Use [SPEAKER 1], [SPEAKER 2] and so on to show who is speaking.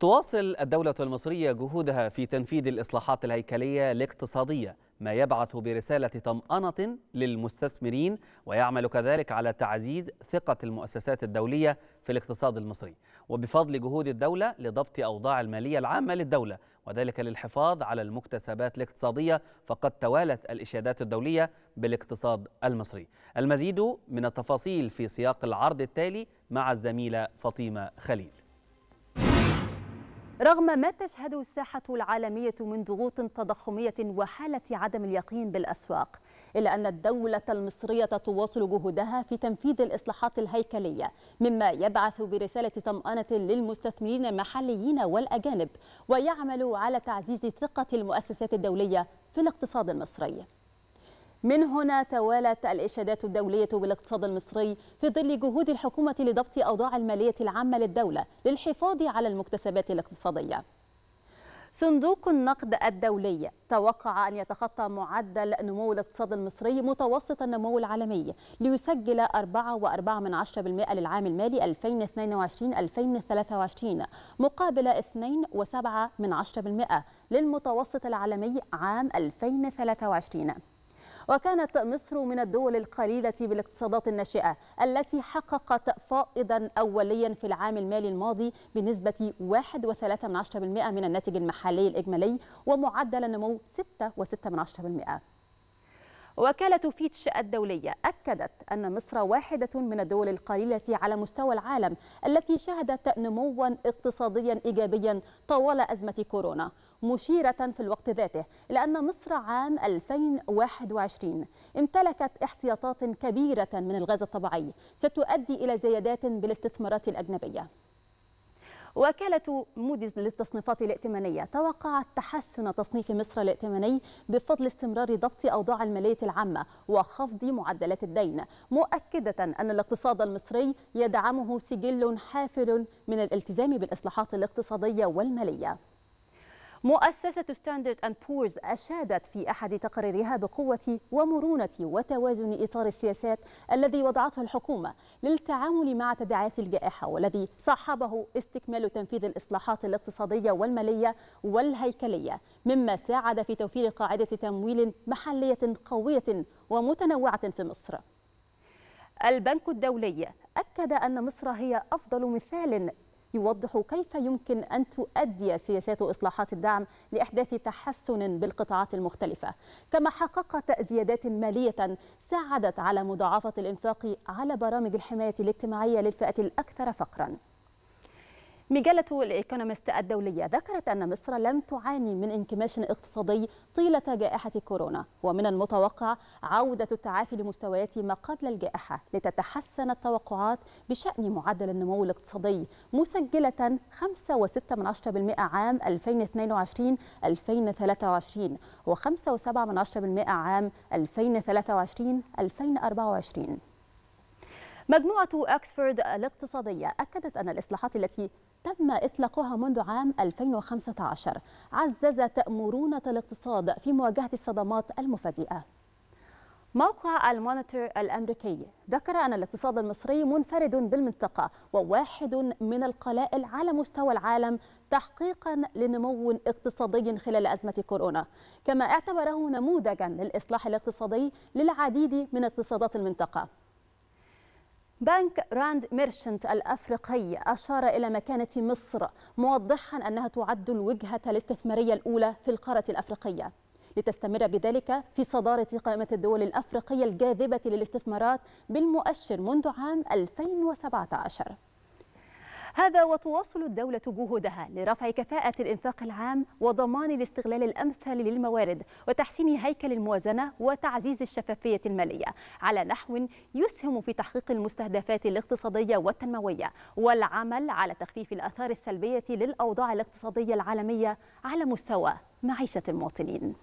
[SPEAKER 1] تواصل الدولة المصرية جهودها في تنفيذ الإصلاحات الهيكلية الاقتصادية ما يبعث برسالة طمأنة للمستثمرين ويعمل كذلك على تعزيز ثقة المؤسسات الدولية في الاقتصاد المصري وبفضل جهود الدولة لضبط أوضاع المالية العامة للدولة وذلك للحفاظ على المكتسبات الاقتصادية فقد توالت الإشادات الدولية بالاقتصاد المصري المزيد من التفاصيل في سياق العرض التالي مع الزميلة فاطمة خليل
[SPEAKER 2] رغم ما تشهده الساحة العالمية من ضغوط تضخمية وحالة عدم اليقين بالأسواق إلا أن الدولة المصرية تواصل جهودها في تنفيذ الإصلاحات الهيكلية مما يبعث برسالة طمأنة للمستثمرين المحليين والأجانب ويعمل على تعزيز ثقة المؤسسات الدولية في الاقتصاد المصري من هنا توالت الإشادات الدولية بالاقتصاد المصري في ظل جهود الحكومة لضبط أوضاع المالية العامة للدولة للحفاظ على المكتسبات الاقتصادية صندوق النقد الدولي توقع أن يتخطى معدل نمو الاقتصاد المصري متوسط النمو العالمي ليسجل 4.4% للعام المالي 2022-2023 مقابل 2.7% للمتوسط العالمي عام 2023 وكانت مصر من الدول القليلة بالاقتصادات الناشئة التي حققت فائضا أوليا في العام المالي الماضي بنسبة 1.3% من الناتج المحلي الإجمالي ومعدل نمو 6.6% وكالة فيتش الدولية أكدت أن مصر واحدة من الدول القليلة على مستوى العالم التي شهدت نموا اقتصاديا إيجابيا طوال أزمة كورونا مشيرة في الوقت ذاته إلى أن مصر عام 2021 امتلكت احتياطات كبيرة من الغاز الطبيعي ستؤدي إلى زيادات بالاستثمارات الأجنبية وكالة موديز للتصنيفات الائتمانية توقعت تحسن تصنيف مصر الائتماني بفضل استمرار ضبط أوضاع المالية العامة وخفض معدلات الدين مؤكدة أن الاقتصاد المصري يدعمه سجل حافل من الالتزام بالإصلاحات الاقتصادية والمالية مؤسسة ستاندرد أند بورز أشادت في أحد تقريرها بقوة ومرونة وتوازن إطار السياسات الذي وضعته الحكومة للتعامل مع تداعيات الجائحة والذي صاحبه استكمال تنفيذ الإصلاحات الاقتصادية والمالية والهيكلية مما ساعد في توفير قاعدة تمويل محلية قوية ومتنوعة في مصر البنك الدولي أكد أن مصر هي أفضل مثال يوضح كيف يمكن أن تؤدي سياسات إصلاحات الدعم لإحداث تحسن بالقطاعات المختلفة كما حققت زيادات مالية ساعدت على مضاعفة الإنفاق على برامج الحماية الاجتماعية للفئة الأكثر فقراً مجلة الإيكونومست الدولية ذكرت أن مصر لم تعاني من انكماش اقتصادي طيلة جائحة كورونا ومن المتوقع عودة التعافي لمستويات ما قبل الجائحة لتتحسن التوقعات بشأن معدل النمو الاقتصادي مسجلة 5.6% عام 2022-2023 و5.7% عام 2023-2024 مجموعة أكسفورد الاقتصادية أكدت أن الإصلاحات التي تم إطلاقها منذ عام 2015 عززت مرونة الاقتصاد في مواجهة الصدمات المفاجئة موقع المونيتور الأمريكي ذكر أن الاقتصاد المصري منفرد بالمنطقة وواحد من القلائل على مستوى العالم تحقيقا لنمو اقتصادي خلال أزمة كورونا كما اعتبره نموذجا للإصلاح الاقتصادي للعديد من اقتصادات المنطقة بنك راند ميرشنت الافريقي اشار الى مكانه مصر موضحا انها تعد الوجهه الاستثماريه الاولى في القاره الافريقيه لتستمر بذلك في صداره قائمه الدول الافريقيه الجاذبه للاستثمارات بالمؤشر منذ عام 2017 هذا وتواصل الدولة جهودها لرفع كفاءة الإنفاق العام وضمان الاستغلال الأمثل للموارد وتحسين هيكل الموازنة وتعزيز الشفافية المالية على نحو يسهم في تحقيق المستهدفات الاقتصادية والتنموية والعمل على تخفيف الآثار السلبية للأوضاع الاقتصادية العالمية على مستوى معيشة المواطنين